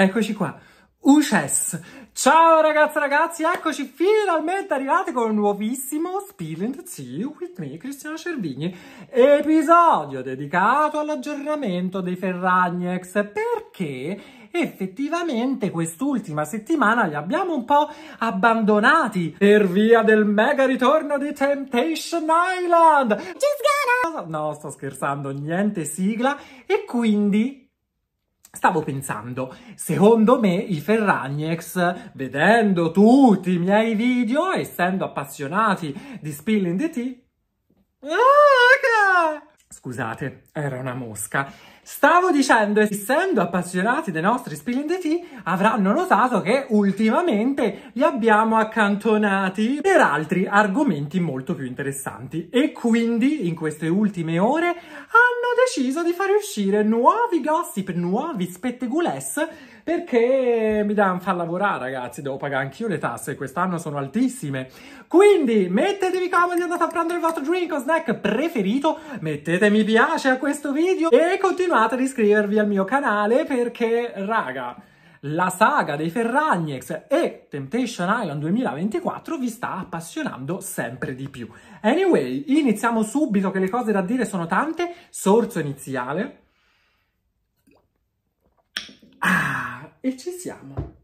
Eccoci qua. Uces! Ciao ragazzi ragazzi, eccoci finalmente arrivati con un nuovissimo Spill in the Sea with me, Cristiano Cervigni, episodio dedicato all'aggiornamento dei Ferragnex, perché effettivamente quest'ultima settimana li abbiamo un po' abbandonati per via del mega ritorno di Temptation Island! No, sto scherzando, niente sigla, e quindi Stavo pensando, secondo me i Ferragnex, vedendo tutti i miei video, essendo appassionati di Spilling the Tea... Ah, okay. Scusate, era una mosca. Stavo dicendo, essendo appassionati dei nostri Tea, avranno notato che ultimamente li abbiamo accantonati per altri argomenti molto più interessanti e quindi in queste ultime ore hanno deciso di far uscire nuovi gossip, nuovi spettegules perché mi danno fa lavorare, ragazzi. Devo pagare anch'io le tasse, quest'anno sono altissime. Quindi mettetevi comodi, andate a prendere il vostro drink o snack preferito, mettete mi piace a questo video e continuate ad iscrivervi al mio canale perché, raga la saga dei Ferragnex e Temptation Island 2024 vi sta appassionando sempre di più. Anyway, iniziamo subito che le cose da dire sono tante. Sorso iniziale. Ah! e ci siamo.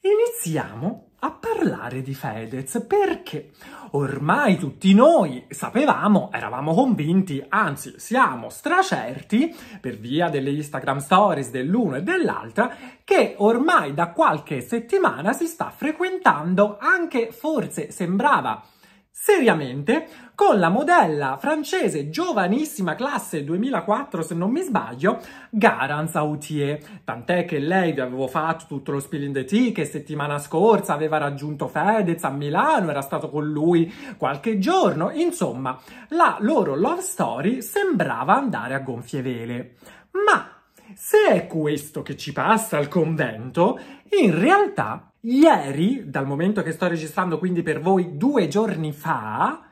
Iniziamo a parlare di Fedez perché ormai tutti noi sapevamo, eravamo convinti, anzi siamo stracerti per via delle Instagram stories dell'uno e dell'altra che ormai da qualche settimana si sta frequentando anche forse sembrava seriamente con la modella francese giovanissima classe 2004 se non mi sbaglio Garance Autier tant'è che lei vi avevo fatto tutto lo spilling the Tea che settimana scorsa aveva raggiunto Fedez a Milano era stato con lui qualche giorno insomma la loro love story sembrava andare a gonfie vele ma se è questo che ci passa al convento in realtà Ieri, dal momento che sto registrando, quindi per voi due giorni fa,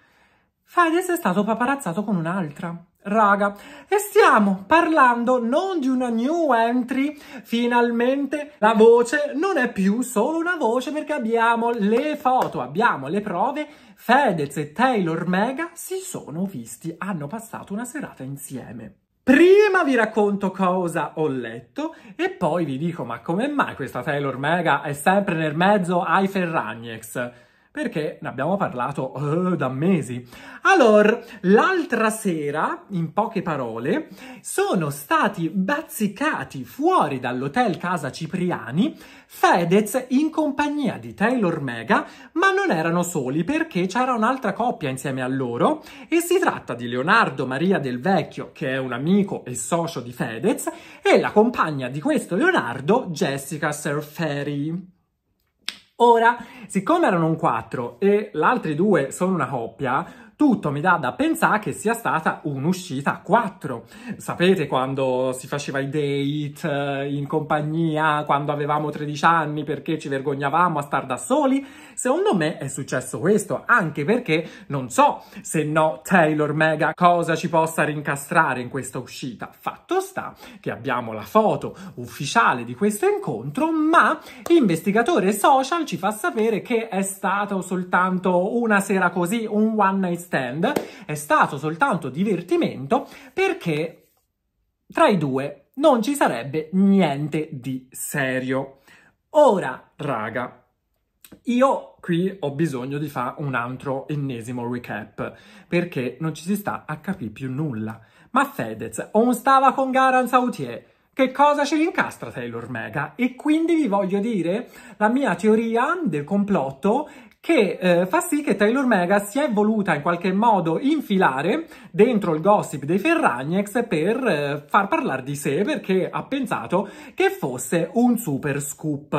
Fedez è stato paparazzato con un'altra. Raga, e stiamo parlando non di una new entry, finalmente la voce non è più solo una voce perché abbiamo le foto, abbiamo le prove, Fedez e Taylor Mega si sono visti, hanno passato una serata insieme. Prima vi racconto cosa ho letto e poi vi dico ma come mai questa Taylor Mega è sempre nel mezzo ai Ferragnex? perché ne abbiamo parlato uh, da mesi. Allora, l'altra sera, in poche parole, sono stati bazzicati fuori dall'hotel Casa Cipriani Fedez in compagnia di Taylor Mega, ma non erano soli perché c'era un'altra coppia insieme a loro e si tratta di Leonardo Maria del Vecchio, che è un amico e socio di Fedez, e la compagna di questo Leonardo, Jessica Serferi. Ora, siccome erano un 4 e gli altri due sono una coppia, tutto mi dà da pensare che sia stata un'uscita a quattro. Sapete quando si faceva i date eh, in compagnia, quando avevamo 13 anni perché ci vergognavamo a star da soli? Secondo me è successo questo, anche perché non so se no Taylor Mega cosa ci possa rincastrare in questa uscita. Fatto sta che abbiamo la foto ufficiale di questo incontro, ma investigatore social ci fa sapere che è stato soltanto una sera così, un one night stand è stato soltanto divertimento perché tra i due non ci sarebbe niente di serio. Ora, raga, io qui ho bisogno di fare un altro ennesimo recap perché non ci si sta a capire più nulla. Ma Fedez on stava con Garan Sautier. Che cosa ci rincastra Taylor Mega? E quindi vi voglio dire la mia teoria del complotto che eh, fa sì che Taylor Mega si è voluta in qualche modo infilare dentro il gossip dei Ferragnex per eh, far parlare di sé perché ha pensato che fosse un super scoop.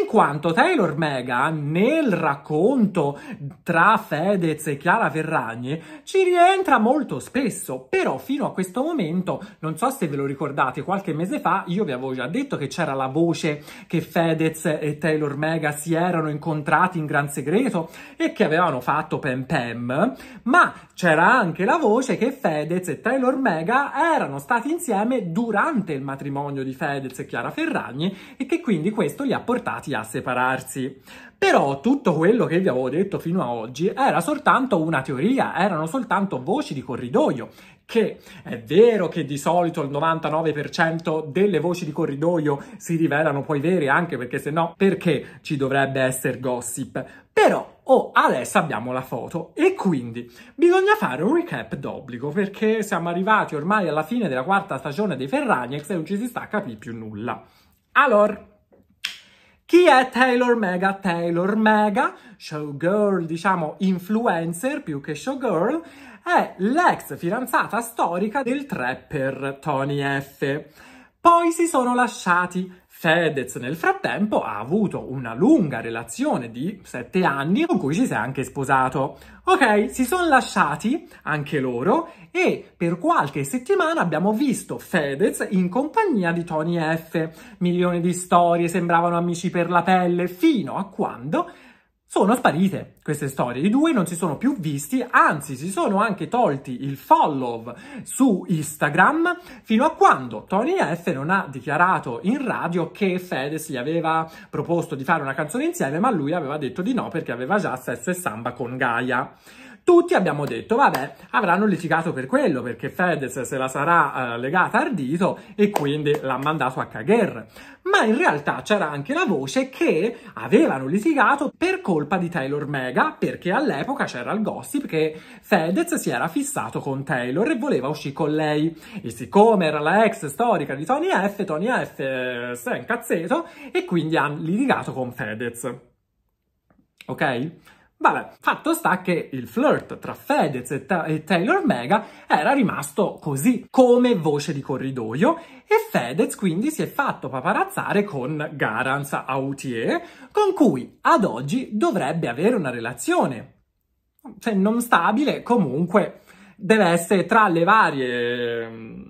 In quanto Taylor Mega nel racconto tra Fedez e Chiara Ferragni ci rientra molto spesso, però fino a questo momento, non so se ve lo ricordate, qualche mese fa io vi avevo già detto che c'era la voce che Fedez e Taylor Mega si erano incontrati in gran segreto segreto e che avevano fatto Pem Pem, ma c'era anche la voce che Fedez e Taylor Mega erano stati insieme durante il matrimonio di Fedez e Chiara Ferragni e che quindi questo li ha portati a separarsi. Però tutto quello che vi avevo detto fino a oggi era soltanto una teoria, erano soltanto voci di corridoio che è vero che di solito il 99% delle voci di corridoio si rivelano poi vere anche perché se no perché ci dovrebbe essere gossip? Però Oh, adesso abbiamo la foto e quindi bisogna fare un recap d'obbligo perché siamo arrivati ormai alla fine della quarta stagione dei Ferranex e non ci si sta a capire più nulla. Allora, chi è Taylor Mega? Taylor Mega, showgirl, diciamo influencer più che showgirl, è l'ex fidanzata storica del trapper Tony F. Poi si sono lasciati. Fedez nel frattempo ha avuto una lunga relazione di sette anni con cui si è anche sposato. Ok, si sono lasciati anche loro e per qualche settimana abbiamo visto Fedez in compagnia di Tony F. Milioni di storie, sembravano amici per la pelle, fino a quando sono sparite queste storie. I due non si sono più visti, anzi si sono anche tolti il follow su Instagram fino a quando Tony F non ha dichiarato in radio che Fedez gli aveva proposto di fare una canzone insieme, ma lui aveva detto di no perché aveva già sesso e samba con Gaia tutti abbiamo detto, vabbè, avranno litigato per quello, perché Fedez se la sarà eh, legata ardito e quindi l'ha mandato a Kager. Ma in realtà c'era anche la voce che avevano litigato per colpa di Taylor Mega, perché all'epoca c'era il gossip che Fedez si era fissato con Taylor e voleva uscire con lei. E siccome era la ex storica di Tony F, Tony F eh, si è incazzato e quindi ha litigato con Fedez. Ok? Vabbè, fatto sta che il flirt tra Fedez e, ta e, Taylor Mega era rimasto così, come voce di corridoio, e Fedez quindi si è fatto paparazzare con Garanz Autier, con cui ad oggi dovrebbe avere una relazione. Cioè, non stabile, comunque deve essere tra le varie mm,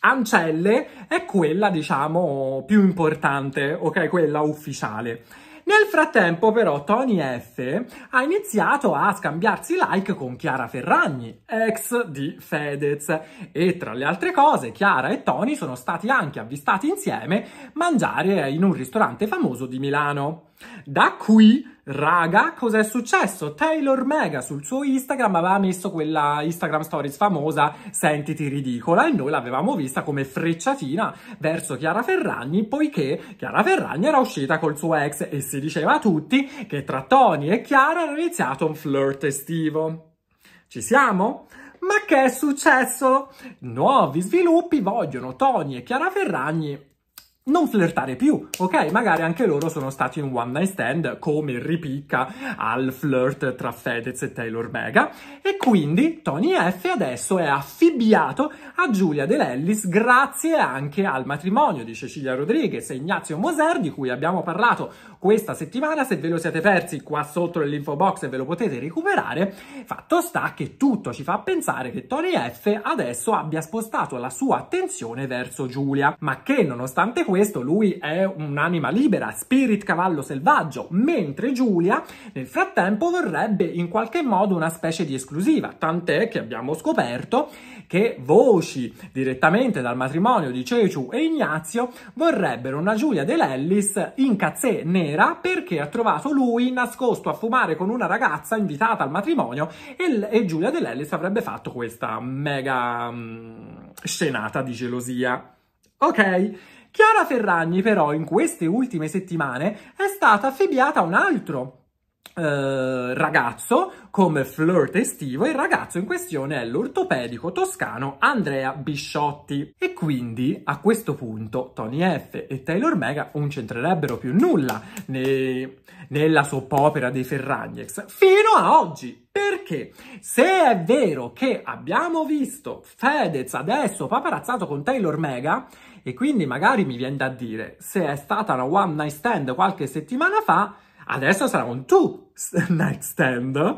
ancelle, è quella, diciamo, più importante, ok? Quella ufficiale. Nel frattempo però Tony F ha iniziato a scambiarsi like con Chiara Ferragni, ex di Fedez, e tra le altre cose Chiara e Tony sono stati anche avvistati insieme mangiare in un ristorante famoso di Milano. Da qui, raga, cos'è successo? Taylor Mega sul suo Instagram aveva messo quella Instagram Stories famosa Sentiti ridicola e noi l'avevamo vista come frecciatina verso Chiara Ferragni poiché Chiara Ferragni era uscita col suo ex e si diceva a tutti che tra Tony e Chiara era iniziato un flirt estivo. Ci siamo? Ma che è successo? Nuovi sviluppi vogliono Tony e Chiara Ferragni non flirtare più, ok? Magari anche loro sono stati in one night stand, come ripicca al flirt tra Fedez e Taylor Mega, e quindi Tony F adesso è affibbiato a Giulia De grazie anche al matrimonio di Cecilia Rodriguez e Ignazio Moser, di cui abbiamo parlato questa settimana, se ve lo siete persi qua sotto nell'info box e ve lo potete recuperare, fatto sta che tutto ci fa pensare che Tony F adesso abbia spostato la sua attenzione verso Giulia, ma che nonostante questo questo lui è un'anima libera, spirit cavallo selvaggio, mentre Giulia nel frattempo vorrebbe in qualche modo una specie di esclusiva, tant'è che abbiamo scoperto che voci direttamente dal matrimonio di Ceciu e Ignazio vorrebbero una Giulia De in cazzè nera perché ha trovato lui nascosto a fumare con una ragazza invitata al matrimonio e, e Giulia De avrebbe fatto questa mega mh, mm, scenata di gelosia. Ok, Chiara Ferragni però in queste ultime settimane è stata affebbiata a un altro eh, ragazzo come flirt estivo il ragazzo in questione è l'ortopedico toscano Andrea Bisciotti e quindi a questo punto Tony F e Taylor Mega non c'entrerebbero più nulla ne... nella soppopera dei Ferragnex fino a oggi perché se è vero che abbiamo visto Fedez adesso paparazzato con Taylor Mega e quindi magari mi viene da dire se è stata una one night stand qualche settimana fa Adesso sarà un two nightstand,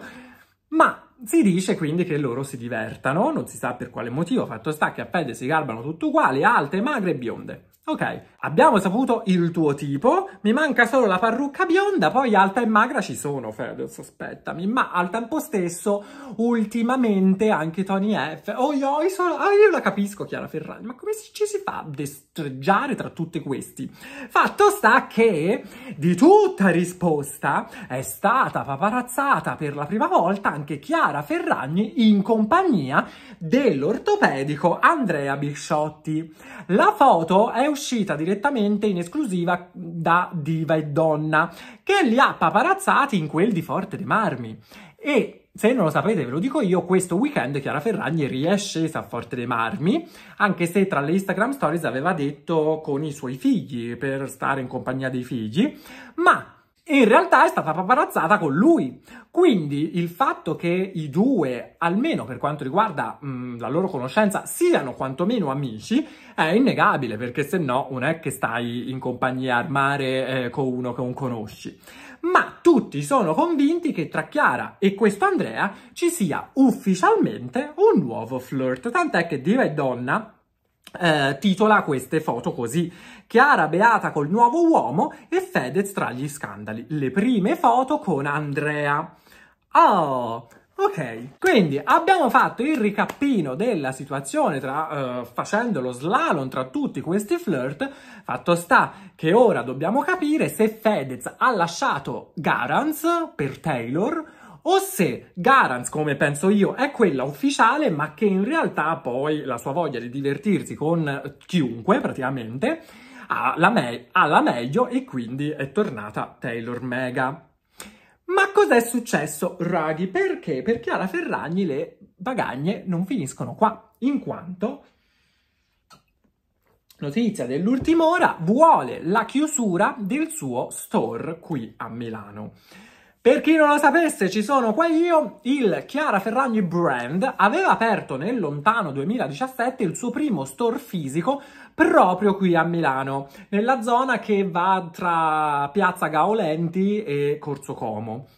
ma si dice quindi che loro si divertano, non si sa per quale motivo, fatto sta che a pelle si garbano tutte uguali, alte, magre e bionde. Ok, abbiamo saputo il tuo tipo, mi manca solo la parrucca bionda, poi alta e magra ci sono, Fedor, sospettami, ma al tempo stesso, ultimamente anche Tony F. Oh, io, io, sono, oh, ah, io la capisco, Chiara Ferragni, ma come ci si fa a destreggiare tra tutti questi? Fatto sta che di tutta risposta è stata paparazzata per la prima volta anche Chiara Ferragni in compagnia dell'ortopedico Andrea Bisciotti. La foto è uscita direttamente in esclusiva da Diva e Donna, che li ha paparazzati in quel di Forte dei Marmi. E se non lo sapete ve lo dico io, questo weekend Chiara Ferragni riesce a Forte dei Marmi, anche se tra le Instagram stories aveva detto con i suoi figli, per stare in compagnia dei figli, ma e in realtà è stata paparazzata con lui. Quindi il fatto che i due, almeno per quanto riguarda mh, la loro conoscenza, siano quantomeno amici è innegabile, perché se no non è che stai in compagnia al mare eh, con uno che non conosci. Ma tutti sono convinti che tra Chiara e questo Andrea ci sia ufficialmente un nuovo flirt, tant'è che Diva e Donna eh, titola queste foto così Chiara beata col nuovo uomo e Fedez tra gli scandali le prime foto con Andrea oh Ok, quindi abbiamo fatto il ricappino della situazione tra, uh, facendo lo slalom tra tutti questi flirt, fatto sta che ora dobbiamo capire se Fedez ha lasciato Garance per Taylor o se Garance, come penso io, è quella ufficiale, ma che in realtà poi la sua voglia di divertirsi con chiunque, praticamente, ha la, me ha la meglio e quindi è tornata Taylor Mega. Ma cos'è successo, raghi? Perché per Chiara Ferragni le bagagne non finiscono qua, in quanto notizia dell'ultima ora vuole la chiusura del suo store qui a Milano. Per chi non lo sapesse, ci sono qua io, il Chiara Ferragni Brand aveva aperto nel lontano 2017 il suo primo store fisico proprio qui a Milano, nella zona che va tra Piazza Gaolenti e Corso Como.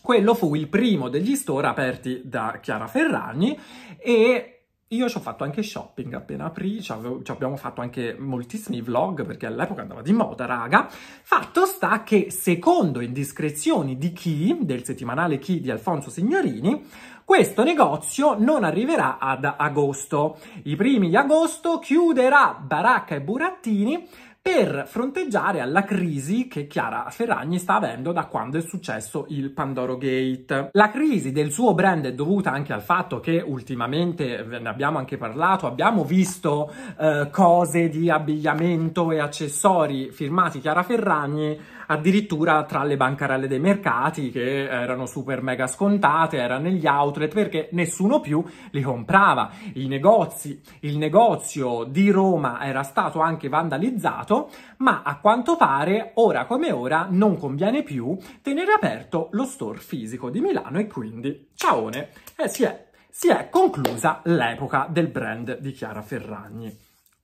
Quello fu il primo degli store aperti da Chiara Ferragni e io ci ho fatto anche shopping appena aprì, ci, avevo, ci, abbiamo fatto anche moltissimi vlog perché all'epoca andava di moda, raga. Fatto sta che, secondo indiscrezioni di chi, del settimanale chi di Alfonso Signorini, questo negozio non arriverà ad agosto. I primi di agosto chiuderà Baracca e Burattini per fronteggiare alla crisi che Chiara Ferragni sta avendo da quando è successo il Pandoro Gate. La crisi del suo brand è dovuta anche al fatto che ultimamente, ve ne abbiamo anche parlato, abbiamo visto eh, cose di abbigliamento e accessori firmati Chiara Ferragni addirittura tra le bancarelle dei mercati che erano super mega scontate, era negli outlet perché nessuno più li comprava. I negozi, il negozio di Roma era stato anche vandalizzato, ma a quanto pare ora come ora non conviene più tenere aperto lo store fisico di Milano e quindi ciaone, eh, si è, si è conclusa l'epoca del brand di Chiara Ferragni.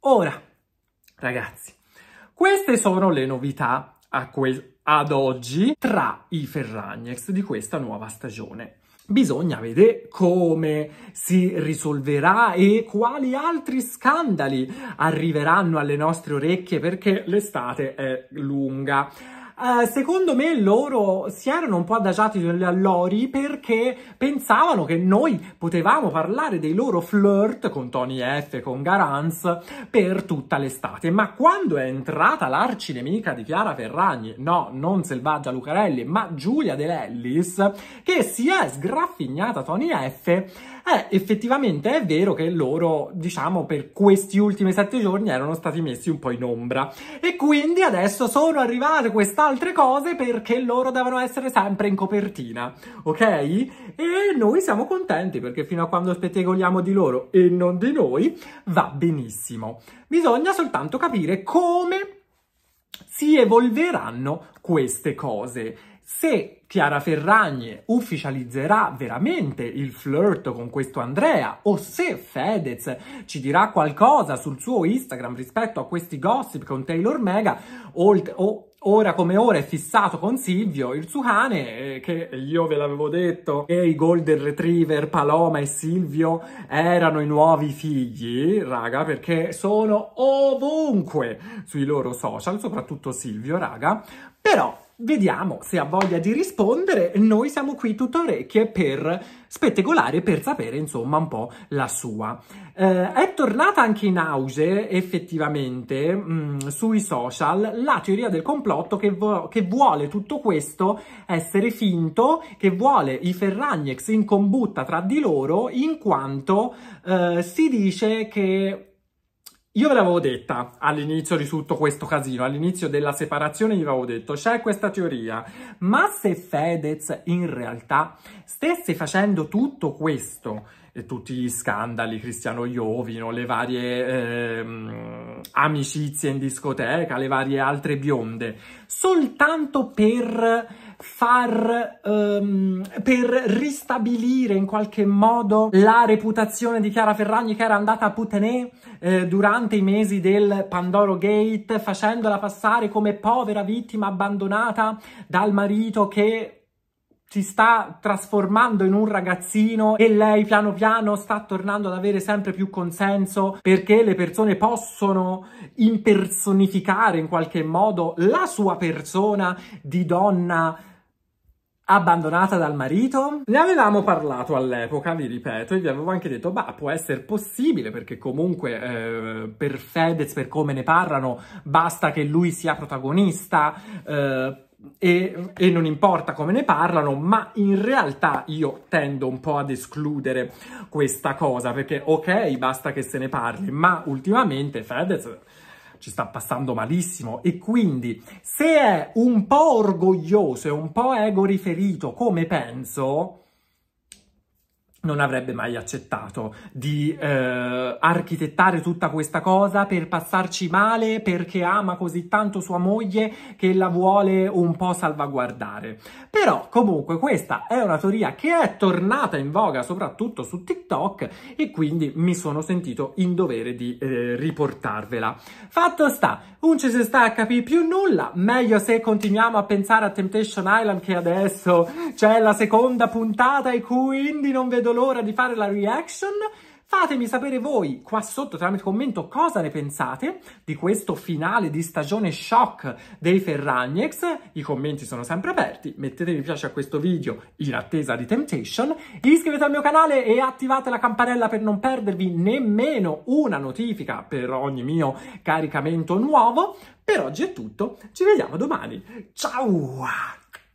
Ora, ragazzi, queste sono le novità a quel, ad oggi tra i Ferragnex di questa nuova stagione. Bisogna vedere come si risolverà e quali altri scandali arriveranno alle nostre orecchie perché l'estate è lunga. Uh, secondo me loro si erano un po' adagiati sugli allori perché pensavano che noi potevamo parlare dei loro flirt con Tony F, con Garanz per tutta l'estate. Ma quando è entrata l'arcinemica di Chiara Ferragni, no, non Selvaggia Lucarelli, ma Giulia De Lellis, che si è sgraffignata Tony F, eh, effettivamente è vero che loro, diciamo, per questi ultimi sette giorni erano stati messi un po' in ombra. E quindi adesso sono arrivate queste altre cose perché loro devono essere sempre in copertina, ok? E noi siamo contenti perché fino a quando spettegoliamo di loro e non di noi, va benissimo. Bisogna soltanto capire come si evolveranno queste cose se Chiara Ferragne ufficializzerà veramente il flirt con questo Andrea o se Fedez ci dirà qualcosa sul suo Instagram rispetto a questi gossip con Taylor Mega o ora come ora è fissato con Silvio il Suhane eh, che io ve l'avevo detto e i Golden Retriever Paloma e Silvio erano i nuovi figli raga perché sono ovunque sui loro social soprattutto Silvio raga però Vediamo se ha voglia di rispondere, noi siamo qui tutto orecchie per spettegolare, per sapere insomma un po' la sua. Eh, è tornata anche in auge effettivamente mh, mm, sui social la teoria del complotto che, che, vuole tutto questo essere finto, che vuole i Ferragnex in combutta tra di loro in quanto eh, si dice che io ve l'avevo detta all'inizio di tutto questo casino, all'inizio della separazione io avevo detto c'è questa teoria, ma se Fedez in realtà stesse facendo tutto questo e tutti gli scandali, Cristiano Iovino, le varie eh, amicizie in discoteca, le varie altre bionde, soltanto per far um, per ristabilire in qualche modo la reputazione di Chiara Ferragni che era andata a Putenè eh, durante i mesi del Pandoro Gate facendola passare come povera vittima abbandonata dal marito che si sta trasformando in un ragazzino e lei piano piano sta tornando ad avere sempre più consenso perché le persone possono impersonificare in qualche modo la sua persona di donna abbandonata dal marito? Ne avevamo parlato all'epoca, vi ripeto, e vi avevo anche detto, ma può essere possibile, perché comunque eh, per Fedez, per come ne parlano, basta che lui sia protagonista, eh, e, e, non importa come ne parlano, ma in realtà io tendo un po' ad escludere questa cosa, perché ok, basta che se ne parli, ma ultimamente Fedez ci sta passando malissimo e quindi se è un po' orgoglioso e un po' ego riferito, come penso, non avrebbe mai accettato di eh, architettare tutta questa cosa per passarci male perché ama così tanto sua moglie che la vuole un po' salvaguardare. Però comunque questa è una teoria che è tornata in voga soprattutto su TikTok e quindi mi sono sentito in dovere di eh, riportarvela. Fatto sta, non ci si sta a capire più nulla, meglio se continuiamo a pensare a Temptation Island che adesso c'è la seconda puntata e quindi non vedo l'ora di fare la reaction. Fatemi sapere voi qua sotto tramite commento cosa ne pensate di questo finale di stagione shock dei Ferragnex. I commenti sono sempre aperti, mettete mi piace a questo video in attesa di Temptation, iscrivetevi al mio canale e attivate la campanella per non perdervi nemmeno una notifica per ogni mio caricamento nuovo. Per oggi è tutto, ci vediamo domani. Ciao!